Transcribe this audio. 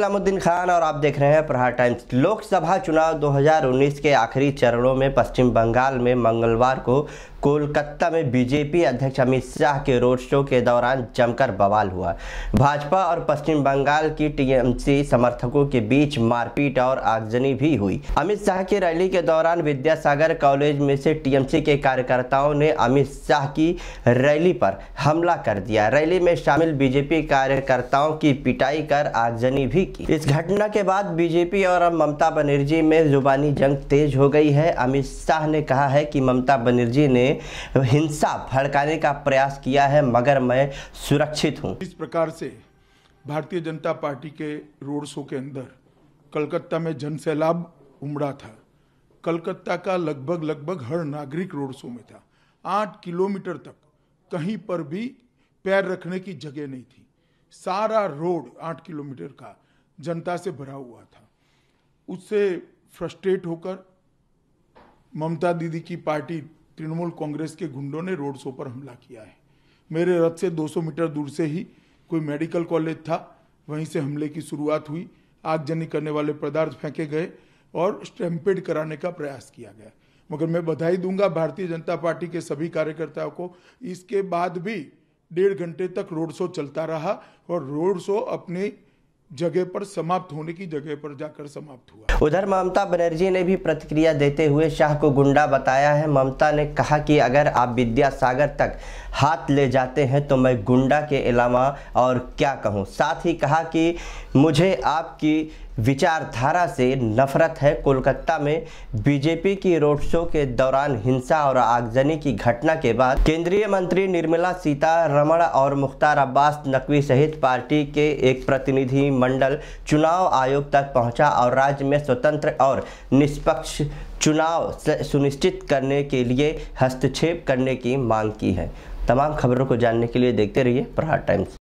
असलमुद्दीन खान और आप देख रहे हैं प्रहार टाइम्स लोकसभा चुनाव 2019 के आखिरी चरणों में पश्चिम बंगाल में मंगलवार को कोलकाता में बीजेपी अध्यक्ष अमित शाह के रोड शो के दौरान जमकर बवाल हुआ भाजपा और पश्चिम बंगाल की टीएमसी समर्थकों के बीच मारपीट और आगजनी भी हुई अमित शाह की रैली के दौरान विद्यासागर कॉलेज में से टीएमसी के कार्यकर्ताओं ने अमित शाह की रैली पर हमला कर दिया रैली में शामिल बीजेपी कार्यकर्ताओं की पिटाई कर आगजनी भी की इस घटना के बाद बीजेपी और ममता बनर्जी में जुबानी जंग तेज हो गई है अमित शाह ने कहा है कि ममता बनर्जी ने हिंसा भड़काने का प्रयास किया है मगर मैं सुरक्षित हूँ इस प्रकार से भारतीय जनता पार्टी के रोड शो के अंदर कलकत्ता में जन उमड़ा था कलकत्ता का लगभग लगभग हर नागरिक रोड शो में था आठ किलोमीटर तक कहीं पर भी पैर रखने की जगह नहीं थी सारा रोड आठ किलोमीटर का जनता से भरा हुआ था उससे फ्रस्ट्रेट होकर ममता दीदी की पार्टी तृणमूल कांग्रेस के गुंडों ने रोड शो पर हमला किया है मेरे रथ से 200 मीटर दूर से ही कोई मेडिकल कॉलेज था वहीं से हमले की शुरुआत हुई आगजनी करने वाले पदार्थ फेंके गए और स्टैम्पेड कराने का प्रयास किया गया मगर मैं बधाई दूंगा भारतीय जनता पार्टी के सभी कार्यकर्ताओं को इसके बाद भी डेढ़ घंटे तक रोड शो चलता रहा और रोड शो अपने जगह पर समाप्त होने की जगह पर जाकर समाप्त हुआ उधर ममता बनर्जी ने भी प्रतिक्रिया देते हुए शाह को गुंडा बताया है ममता ने कहा कि अगर आप विद्या सागर तक हाथ ले जाते हैं तो मैं गुंडा के अलावा और क्या कहूँ साथ ही कहा कि मुझे आपकी विचारधारा से नफरत है कोलकाता में बीजेपी की रोड शो के दौरान हिंसा और आगजनी की घटना के बाद केंद्रीय मंत्री निर्मला सीतारमण और मुख्तार अब्बास नकवी सहित पार्टी के एक प्रतिनिधि मंडल चुनाव आयोग तक पहुंचा और राज्य में स्वतंत्र और निष्पक्ष चुनाव सुनिश्चित करने के लिए हस्तक्षेप करने की मांग की है तमाम खबरों को जानने के लिए देखते रहिए प्रहार टाइम्स